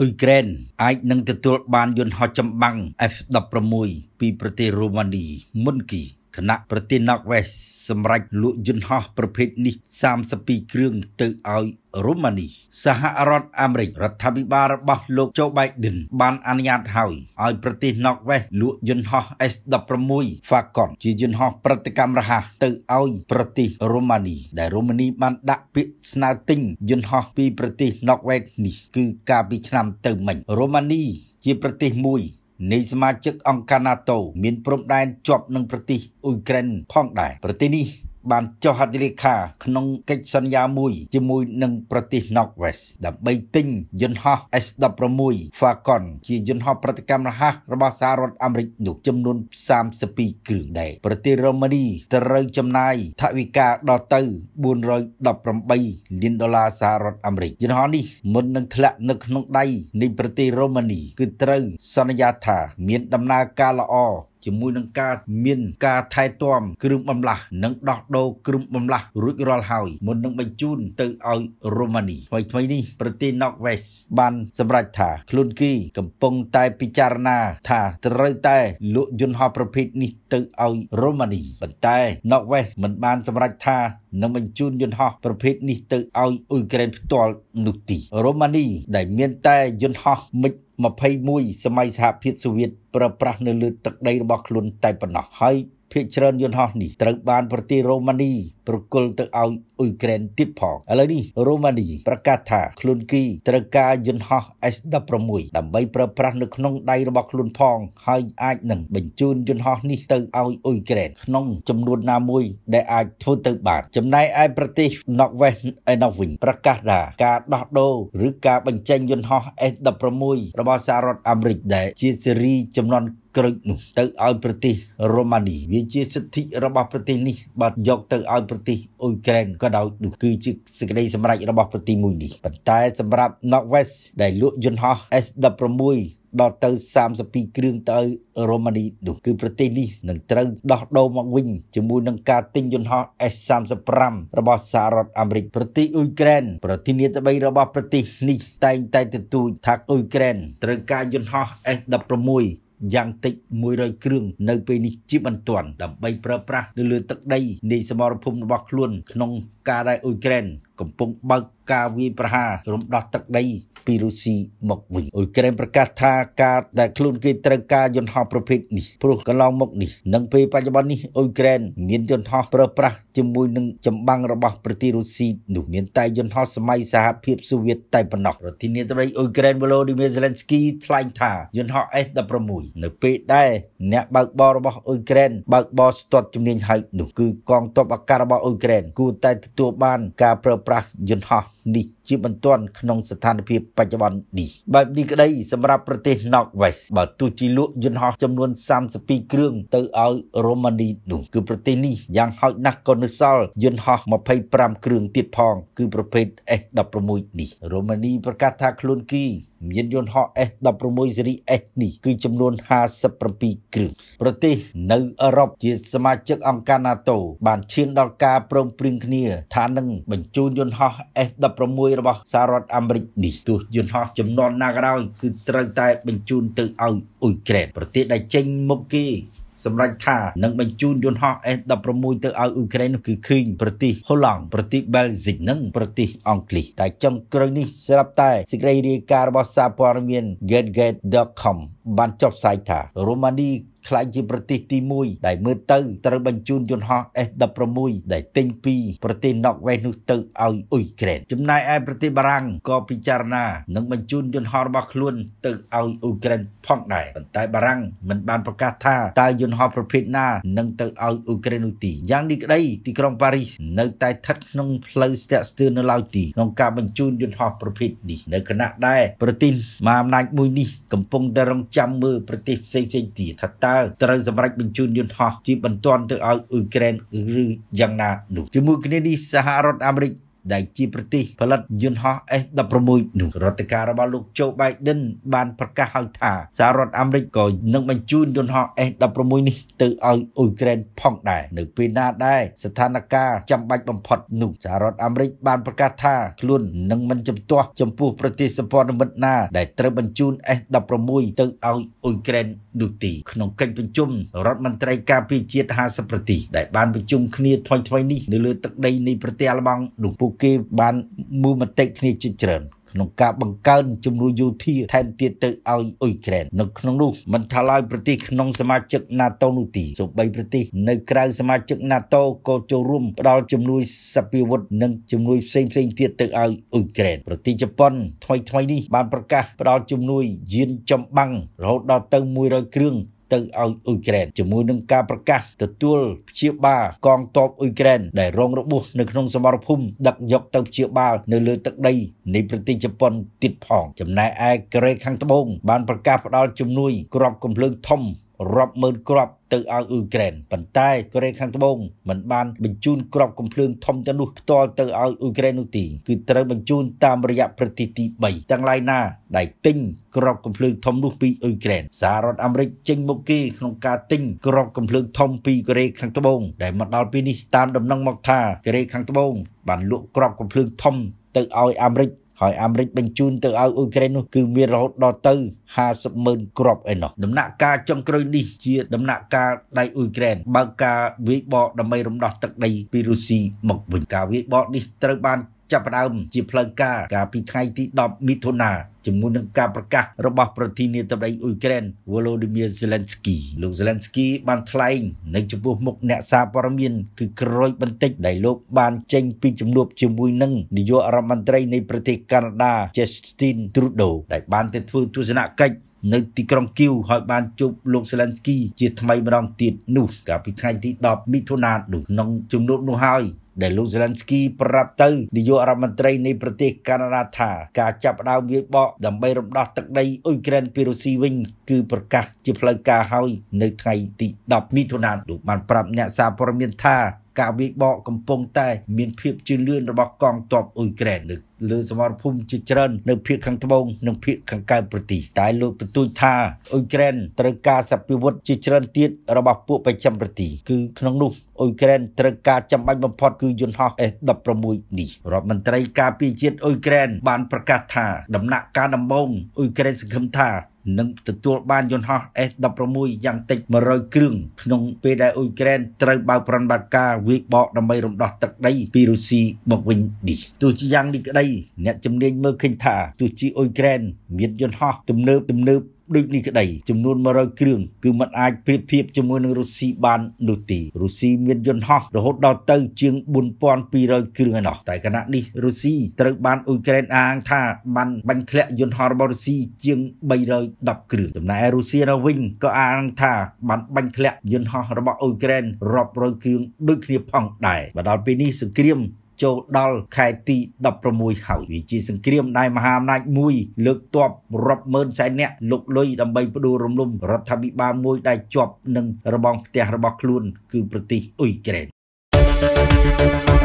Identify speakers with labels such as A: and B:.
A: អ៊ុយក្រែនអាចនឹងទទួលបានយន្តហោះចម្បាំង F16 ពីប្រទេសរូម៉ានីមុនគីខណៈប្រទេស Northwest សម្រេចលក់យន្តហោះប្រភេទនេះ32គ្រឿងទៅឲ្យរូម៉ានី សហរដ្ឋអាមេរិករដ្ឋាភិបាលរបស់លោកโจ Biden បានអនុញ្ញាតឲ្យឲ្យប្រទេស Northwest លក់យន្តហោះ S16 Falcon ជាយន្តហោះប្រតិកម្មរហ័សទៅឲ្យប្រទេសរូម៉ានីដែលរូម៉ានីបានដាក់ពាក្យស្នើទិញយន្តហោះពីប្រទេស Northwest នេះគឺកាលពីឆ្នាំទៅមិញរូម៉ានីជាប្រទេសមួយនៃសមាជិកអង្គការ NATO មានព្រំដែនជាប់នឹងប្រទេសអ៊ុយក្រែនផងដែរប្រទេសនេះបានចុះហត្ថលេខា ក្នុងកិច្ចសន្យាមួយជាមួយនឹងប្រទេស Northwest ដើម្បីទិញយន្តហោះ S16 Falcon ជាយន្តហោះប្រតិកម្មរហ័សរបស់សហរដ្ឋអាមេរិកនោះចំនួន32គ្រឿងដែរប្រទេសរូម៉ានីត្រូវចំណាយថវិកាដល់ទៅ418លានដុល្លារសហរដ្ឋអាមេរិកយន្តហោះនេះមុននឹងធ្លាក់នៅក្នុងដៃនៃប្រទេសរូម៉ានីគឺត្រូវសន្យាថាមានដំណើរការល្អជាមួយនឹងការមានការថែទាំគ្រឿងបំលាស់និងដោះដូរគ្រឿងបំលាស់រួចរាល់ហើយមុននឹងបញ្ជូនទៅឲ្យរូម៉ានីថ្មីថ្មីនេះប្រទេស Norway បានសម្រេចថាខ្លួនគី កំពុងតែពិចារណា ថាត្រូវតែលក់យន្តហោះប្រភេទនេះ ទៅឲ្យរូម៉ានីប៉ុន្តែ Norway មិនបានសម្រេចថានឹងបញ្ជូនយន្តហោះប្រភេទនេះ ទៅឲ្យអ៊ុយក្រែនផ្ទាល់នោះទីរូម៉ានី ដែលមានតែយន្តហោះមិច21សម័យសហភាពសូវៀតប្រើប្រាស់នៅលើទឹកដីរបស់ខ្លួនតែប៉ុណ្ណោះហើយភាគច្រើនយន្តហោះនេះត្រូវបាន ប្រទេសរូម៉ានីប្រគល់ទៅឲ្យអ៊ុយក្រែនទៀតផងឥឡូវនេះរូម៉ានីប្រកាសថាខ្លួនគីត្រូវការយន្តហោះ S16 ដើម្បីប្រើប្រាស់នៅក្នុងដៃរបស់ខ្លួនផង ហើយអាចនឹងបញ្ជូនយន្តហោះនេះទៅឲ្យអ៊ុយក្រែនក្នុងចំនួនណាមួយដែលអាចធ្វើទៅបានចំណែកឯប្រទេស Norwest ឯនោះវិញប្រកាសថាការដោះដូរឬការបញ្ចេញយន្តហោះ S16 របស់សហរដ្ឋអាមេរិកដែលជាស៊េរីចំនួនក្រិចនោះទៅឲ្យប្រទេសរូម៉ានី វាជាសិទ្ធិរបស់ប្រទេសនេះបើយកទៅឲ្យប្រប្រទេសអ៊ុយក្រែនក៏ដោយនោះគឺជាសេចក្តីសម្រេចរបស់ប្រទេសមួយនេះប៉ុន្តែសម្រាប់ Northwest ដែលលក់យន្តហោះ S16 ដល់ទៅ32គ្រឿងទៅរូម៉ានីនោះគឺប្រទេសនេះនឹងត្រូវដោះដូរមកវិញជាមួយនឹងការទិញយន្តហោះ S35 របស់សហរដ្ឋអាមេរិកប្រទេសអ៊ុយក្រែនប្រធានាធិបតីរបស់ប្រទេសនេះតែងតែទទូចថាអ៊ុយក្រែនត្រូវការយន្តហោះ S16 យ៉ាងតិច100គ្រឿងនៅពេលនេះជាបន្ទាន់ដើម្បីប្រើប្រាស់នៅលើទឹកដីនៃសមរភូមិរបស់ខ្លួនក្នុងការដែលអ៊ុយក្រែនកំពុងបើកការវាយប្រហាររំដោះទឹកដីពីរុស្ស៊ីមកវិញអ៊ុយក្រែនប្រកាសថាការដែលខ្លួនគេត្រូវការយន្តហោះប្រភេទនេះព្រោះកន្លងមកនេះនិងពេលបច្ចុប្បន្ននេះអ៊ុយក្រែនមានយន្តហោះប្រើប្រាស់ជាមួយនឹងចម្បាំងរបស់ប្រទេសរុស្ស៊ីនោះមានតែយន្តហោះសម័យសហភាពសូវៀតតែប៉ុណ្ណោះប្រធានាធិបតីអ៊ុយក្រែនវ៉ូឡូឌីមៀរសេឡិនស្គីថ្លែងថាយន្តហោះ S-16 នៅពេលដែលអ្នកបើកបររបស់អ៊ុយក្រែនបើកបរស្ទាត់ជំនាញហែកនោះគឺកងទ័ពអាកាសរបស់អ៊ុយក្រែនគួរតែទទួលបានការប្រើប្រាស់យន្តហោះនេះជាបន្ទាន់ក្នុងស្ថានភាពបច្ចុប្បន្ននេះបែបនេះក្តីសម្រាប់ប្រទេស North West បើទោះជាលក់យន្តហោះចំនួន32គ្រឿងទៅឲ្យរូម៉ានីនោះគឺប្រទេសនេះយ៉ាងហោចណាស់ក៏នៅសល់យន្តហោះ25គ្រឿងទៀតផងគឺប្រភេទ S16 នេះរូម៉ានីប្រកាសថាខ្លួនគីមានយន្តហោះ S16 ស៊េរី S នេះគឺចំនួន57គ្រឿងប្រទេសនៅអឺរ៉ុបជា សមាជិកអង្គការ NATO បានឈានដល់ការព្រមព្រៀងគ្នា ថានឹងបញ្ជូនយន្តហោះ S16 របស់សហរដ្ឋអាមេរិកនេះទោះយន្តហោះចំនួនណាក៏ដោយ គឺត្រូវតែ បញ្ជូនទៅឲ្យអ៊ុយក្រែនប្រទេសដែលចេញមុខគេសម្រាប់ថានឹងបញ្ជូនយន្តហោះ S16 ទៅឲ្យអ៊ុយក្រែននោះគឺឃើញប្រទេសហូឡង់ប្រទេសបែលហ្សិកនិងប្រទេសអង់គ្លេសតែចុងក្រោយនេះស្រាប់តែសេចក្តីរាយការណ៍របស់សារព័ត៌មាន Gatgate.com បានចុះផ្សាយថារូម៉ានីខ្លាចជាប្រទេសទី1ដែលមើលទៅត្រូវបញ្ជូនយន្តហោះ S16 ដែលទិញពី ប្រទេសណុកវេសនោះទៅឲ្យអ៊ុយក្រែនចំណែកឯប្រទេសបារាំងក៏ពិចារណានឹងបញ្ជូនយន្តហោះរបស់ខ្លួន ទៅឲ្យអ៊ុយក្រែនផងដែរប៉ុន្តែបារាំងមិនបានប្រកាសថាតើយន្តហោះប្រភេទណានឹងទៅឲ្យអ៊ុយក្រែននោះទីយ៉ាងនេះក្តីទីក្រុងប៉ារីស នៅតែស្ថិតក្នុងផ្លូវស្ទាក់ស្ទើរនៅឡើយទីក្នុងការបញ្ជូនយន្តហោះប្រភេទនេះនៅខណៈដែលប្រទេសមហាអំណាចមួយនេះកំពុងតែរងចាំមើលប្រទេសផ្សេងៗទៀតថាតើត្រូវសម្រេចបញ្ជូនយន្តហោះជាបន្ទាន់ទៅឲ្យអ៊ុយក្រែនឬយ៉ាងណានោះជាមួយគ្នានេះសហរដ្ឋអាមេរិកដែលជាប្រទេសផលិត យន្តហោះ F16 នោះរដ្ឋការរបស់លោកជូបៃដិនបានប្រកាសឲ្យថាសហរដ្ឋអាមេរិកក៏នឹងបញ្ជូនយន្តហោះ F16 នេះទៅឲ្យអ៊ុយក្រែនផងដែរនៅពេលណាដែរស្ថានភាពចាំបាច់បំផុតនោះសហរដ្ឋអាមេរិកបានប្រកាសថាខ្លួននឹងមិនជំទាស់ចំពោះប្រទេសសម្ព័ន្ធមិត្តណា ដែលត្រូវបញ្ជូន F16 ទៅឲ្យអ៊ុយក្រែននោះទីក្នុងកិច្ចប្រជុំរដ្ឋមន្ត្រីការពារជាតិ50ប្រទេសដែលបានប្រជុំគ្នាថ្មីៗនេះនៅលើទឹកដីនៃប្រទេសអាល្លឺម៉ង់នោះពួកគេបានមូលមតិគ្នាជាច្រើន ក្នុងការបង្កើនជំនួយយោធាថែមទៀតទៅឲ្យអ៊ុយក្រែននៅក្នុងនោះ មិនថាឡើយប្រទេសក្នុងសមាជិក NATO នោះទេសូម្បីប្រទេសនៅក្រៅសមាជិក NATO ក៏ចូលរួមផ្ដល់ជំនួយសព្វាវុធនិងជំនួយផ្សេងផ្សេងទៀតទៅឲ្យអ៊ុយក្រែនប្រទេសជប៉ុន ថ្មីថ្មីនេះបានប្រកាសផ្ដល់ជំនួយយានចម្បាំងរហូតដល់ទៅ100គ្រឿងទៅឲ្យអ៊ុយក្រែនជាមួយនឹងការប្រកាសទទួលព្យាបាលកងទ័ពអ៊ុយក្រែនដែលរងរបួសនៅក្នុងសមរភូមិដឹកយកទៅព្យាបាលនៅលើទឹកដីនៃប្រទេសជប៉ុនទៀតផង ចំណែកឯកូរ៉េខាងត្បូងបានប្រកាសផ្តល់ជំនួយគ្រាប់កំភ្លើងធំរាប់ម៉ឺនគ្រាប់ទៅឲ្យអ៊ុយក្រែនប៉ុន្តែកូរ៉េខាងត្បូង មិនបានបញ្ជូនគ្រាប់កំភ្លើងធំទាំងនោះផ្ទាល់ទៅឲ្យអ៊ុយក្រែននោះទេគឺត្រូវបញ្ជូនតាមរយៈប្រទេសទី3ទាំងឡាយណាដែលទិញគ្រាប់កំភ្លើងធំនោះពីអ៊ុយក្រែនសហរដ្ឋអាមេរិកចេញមុខគេក្នុងការទិញគ្រាប់កំភ្លើងធំពីកូរ៉េខាងត្បូងដែលមកដល់ពេលនេះតាមដំណឹងមកថាកូរ៉េខាងត្បូងបានលក់គ្រាប់កំភ្លើងធំទៅឲ្យអាមេរិកហើយអាមេរិកបញ្ជូនទៅឲ្យអ៊ុយក្រែននោះគឺមានរហូតដល់ទៅ50ម៉ឺនគ្រាប់ឯណោះដំណាក់កាលចុងក្រោយនេះជាដំណាក់កាលដៃអ៊ុយក្រែនបើកការវាយបកដើម្បីរំដោះទឹកដីពីរុស្ស៊ីមក វិញការវាយបកនេះត្រូវបានចាប់ផ្ដើមជាផ្លូវការកាលពីថ្ងៃទី10មិថុនាជាមួយនឹងការប្រកាសរបស់ប្រធានាធិបតីអ៊ុយក្រែន Volodymyr Zelensky លោក Zelensky បានថ្លែងនៅចំពោះមុខអ្នកសារព័ត៌មានគឺក្រួយបន្តិចដែលលោកបានចេញពីជំនួបជាមួយនឹងនាយករដ្ឋមន្ត្រីនៃប្រទេសកាណាដា Justin Trudeau ដែលបានទៅធ្វើទស្សនកិច្ចនៅទីក្រុងគីវហើយបានជួបលោកសេលេនស្គីជាថ្មីម្ដងទៀតនោះកាលពីថ្ងៃទី10មិថុនានោះក្នុងជំនួបនោះហើយដែលលោក Zelensky ប្រាប់ទៅនាយករដ្ឋមន្ត្រីនៃប្រទេសកាណាដាថាការចាប់ផ្ដើមវាយបកដើម្បីរំដោះទឹកដីអ៊ុយក្រែនពីរុស្ស៊ីវិញគឺប្រកាសជាផ្លូវការហើយនៅថ្ងៃទី10មិថុនាលោកបានប្រាប់អ្នកសារព័ត៌មានថាការវាយបកកំពុងតែមានភាពជឿនលឿនរបស់កងទ័ពអ៊ុយក្រែនលើលើសមរភូមិជាច្រើននៅភូមិខាងត្បូងនិងភូមិខាងកើតប្រទេសតែលោកទទូចថាអ៊ុយក្រែនត្រូវការសព្វវុធជាច្រើនទៀតរបស់ពួកប្រចាំប្រទេសគឺក្នុងនោះអ៊ុយក្រែនត្រូវការចាំបាច់បំផុតគឺយន្តហោះ F-16 នេះរដ្ឋមន្ត្រីការពារជាតិអ៊ុយក្រែនបានប្រកាសថាដំណាក់កាលដំបូងអ៊ុយក្រែនសង្ឃឹមថានឹងទទួលបានយន្តហោះ S16 យ៉ាងតិច100គ្រឿងក្នុងពេលដែលអ៊ុយក្រែនត្រូវបើកប្រតិបត្តិការវាយបកដើម្បីរំដោះទឹកដីពីរុស្ស៊ីមកវិញនេះទោះជាយ៉ាងនេះក្តីអ្នកជំនាញមើលឃើញថាទោះជាអ៊ុយក្រែនមានយន្តហោះទំនើបទំនើបដូចនេះក្តីចំនួន100គ្រឿងគឺมันអាចប្រៀបធៀបជាមួយនឹងរុស្ស៊ីបាននោះទេរុស្ស៊ីមានយន្តហោះ រហូតដល់ទៅជាង4200គ្រឿងឯណោះ តែខណៈនេះរុស្ស៊ីត្រូវបានអ៊ុយក្រែនអាងថា បានបាញ់ធ្លាក់យន្តហោះរបស់រុស្ស៊ីជាង310គ្រឿងចំណែករុស្ស៊ីនៅវិញក៏អាងថាបានបាញ់ធ្លាក់យន្តហោះរបស់អ៊ុយក្រែនរាប់រយគ្រឿងដូចគ្នាផងដែរបើដល់ពេលនេះសង្គ្រាមចូលដល់ខែទី16ហើយវាជាសង្គ្រាមដែលមហាអំណាចមួយលើកទ័ពរាប់ម៉ឺនសែននាក់លុកលុយដើម្បីផ្ដួលរំលំរដ្ឋាភិបាលមួយ ដែលជាប់នឹងរបងផ្ទះរបស់ខ្លួន គឺប្រទេសអ៊ុយក្រែន thank you